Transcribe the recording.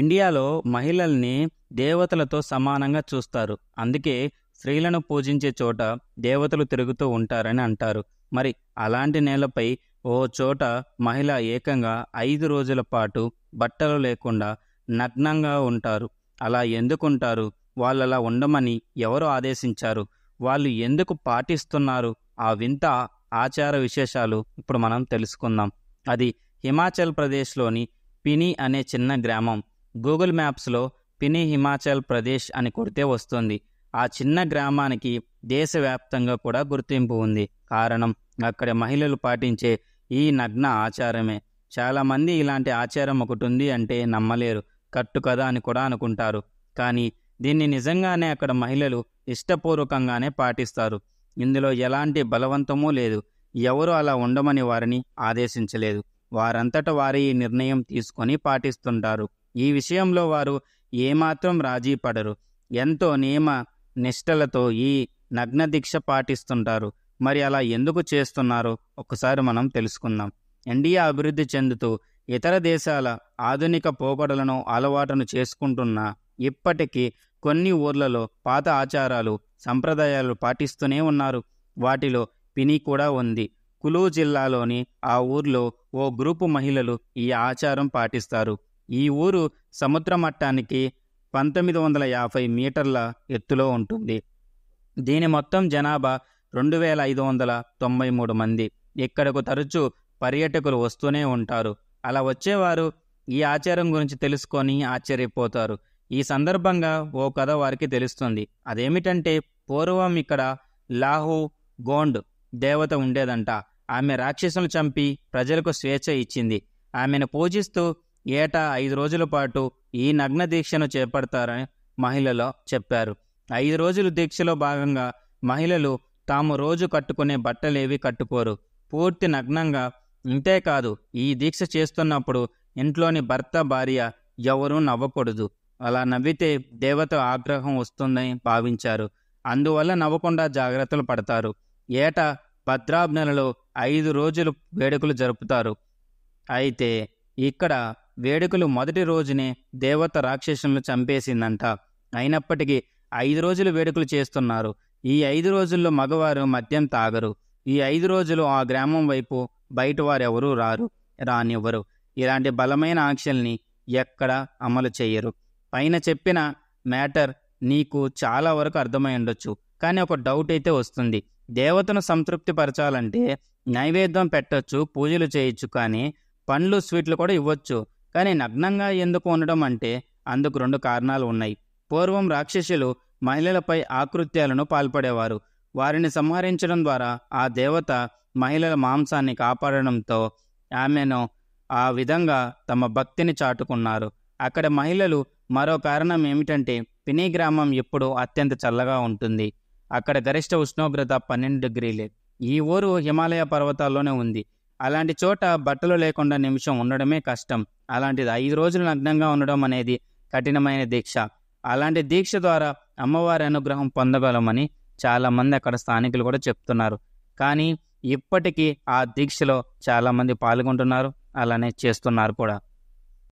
ఇండియాలో మహిళల్ని దేవతలతో సమానంగా చూస్తారు అందుకే స్త్రీలను పూజించే చోట దేవతలు తిరుగుతూ ఉంటారని అంటారు మరి అలాంటి నేలపై ఓ చోట మహిళ ఏకంగా ఐదు రోజుల పాటు బట్టలు లేకుండా నగ్నంగా ఉంటారు అలా ఎందుకుంటారు వాళ్ళు అలా ఉండమని ఎవరు ఆదేశించారు వాళ్ళు ఎందుకు పాటిస్తున్నారు ఆ వింత ఆచార విశేషాలు ఇప్పుడు మనం తెలుసుకుందాం అది హిమాచల్ ప్రదేశ్లోని పిని అనే చిన్న గ్రామం గూగుల్ మ్యాప్స్లో పిని హిమాచల్ ప్రదేశ్ అని కొడితే వస్తుంది ఆ చిన్న గ్రామానికి దేశవ్యాప్తంగా కూడా గుర్తింపు ఉంది కారణం అక్కడ మహిళలు పాటించే ఈ నగ్న ఆచారమే చాలామంది ఇలాంటి ఆచారం ఒకటి ఉంది అంటే నమ్మలేరు కట్టు కదా అని కూడా అనుకుంటారు కానీ దీన్ని నిజంగానే అక్కడ మహిళలు ఇష్టపూర్వకంగానే పాటిస్తారు ఇందులో ఎలాంటి బలవంతమూ లేదు ఎవరు అలా ఉండమని వారిని ఆదేశించలేదు వారంతట వారి నిర్ణయం తీసుకొని పాటిస్తుంటారు ఈ విషయంలో వారు ఏమాత్రం రాజీ పడరు ఎంతో నియమ నిష్టలతో ఈ నగ్న దీక్ష పాటిస్తుంటారు మరి అలా ఎందుకు చేస్తున్నారో ఒకసారి మనం తెలుసుకుందాం ఇండియా అభివృద్ధి చెందుతూ ఇతర దేశాల ఆధునిక పోకడలను అలవాటును చేసుకుంటున్న ఇప్పటికీ కొన్ని ఊర్లలో పాత ఆచారాలు సంప్రదాయాలు పాటిస్తూనే ఉన్నారు వాటిలో పిని కూడా ఉంది కులు జిల్లాలోని ఆ ఊర్లో ఓ గ్రూపు మహిళలు ఈ ఆచారం పాటిస్తారు ఈ ఊరు సముద్ర మట్టానికి పంతొమ్మిది వందల యాభై మీటర్ల ఎత్తులో ఉంటుంది దీని మొత్తం జనాభా రెండు వేల ఐదు వందల తొంభై మూడు మంది ఇక్కడకు తరచూ పర్యాటకులు వస్తూనే ఉంటారు అలా వచ్చేవారు ఈ ఆచారం గురించి తెలుసుకొని ఆశ్చర్యపోతారు ఈ సందర్భంగా ఓ కథ వారికి తెలుస్తుంది అదేమిటంటే పూర్వం ఇక్కడ లాహు గోండ్ దేవత ఉండేదంట ఆమె రాక్షసులు చంపి ప్రజలకు స్వేచ్ఛ ఇచ్చింది ఆమెను పూజిస్తూ ఏటా ఐదు రోజుల పాటు ఈ నగ్న దీక్షను చేపడతారని మహిళలో చెప్పారు ఐదు రోజుల దీక్షలో భాగంగా మహిళలు తాము రోజు కట్టుకునే బట్టలేవి కట్టుకోరు పూర్తి నగ్నంగా ఇంతేకాదు ఈ దీక్ష చేస్తున్నప్పుడు ఇంట్లోని భర్త భార్య ఎవరూ నవ్వకూడదు అలా నవ్వితే దేవత ఆగ్రహం వస్తుందని భావించారు అందువల్ల నవ్వకుండా జాగ్రత్తలు పడతారు ఏటా నెలలో ఐదు రోజులు వేడుకలు జరుపుతారు అయితే ఇక్కడ వేడుకలు మొదటి రోజునే దేవత రాక్షసులను చంపేసిందంట అయినప్పటికీ ఐదు రోజులు వేడుకలు చేస్తున్నారు ఈ ఐదు రోజుల్లో మగవారు మద్యం తాగరు ఈ ఐదు రోజులు ఆ గ్రామం వైపు బయట వారెవరూ రారు రానివ్వరు ఇలాంటి బలమైన ఆంక్షల్ని ఎక్కడ అమలు చేయరు పైన చెప్పిన మ్యాటర్ నీకు చాలా వరకు అర్థమై ఉండొచ్చు కానీ ఒక డౌట్ అయితే వస్తుంది దేవతను సంతృప్తిపరచాలంటే నైవేద్యం పెట్టొచ్చు పూజలు చేయొచ్చు కానీ పండ్లు స్వీట్లు కూడా ఇవ్వచ్చు కానీ నగ్నంగా ఎందుకు ఉండడం అంటే అందుకు రెండు కారణాలు ఉన్నాయి పూర్వం రాక్షసులు మహిళలపై ఆకృత్యాలను పాల్పడేవారు వారిని సంహరించడం ద్వారా ఆ దేవత మహిళల మాంసాన్ని కాపాడడంతో ఆమెను ఆ విధంగా తమ భక్తిని చాటుకున్నారు అక్కడ మహిళలు మరో కారణం ఏమిటంటే పినీ గ్రామం ఎప్పుడూ అత్యంత చల్లగా ఉంటుంది అక్కడ గరిష్ట ఉష్ణోగ్రత పన్నెండు డిగ్రీలే ఈ ఊరు హిమాలయ పర్వతాల్లోనే ఉంది అలాంటి చోట బట్టలు లేకుండా నిమిషం ఉండడమే కష్టం అలాంటిది ఐదు రోజులు నగ్నంగా ఉండడం అనేది కఠినమైన దీక్ష అలాంటి దీక్ష ద్వారా అమ్మవారి అనుగ్రహం పొందగలమని చాలామంది అక్కడ స్థానికులు కూడా చెప్తున్నారు కానీ ఇప్పటికీ ఆ దీక్షలో చాలామంది పాల్గొంటున్నారు అలానే చేస్తున్నారు కూడా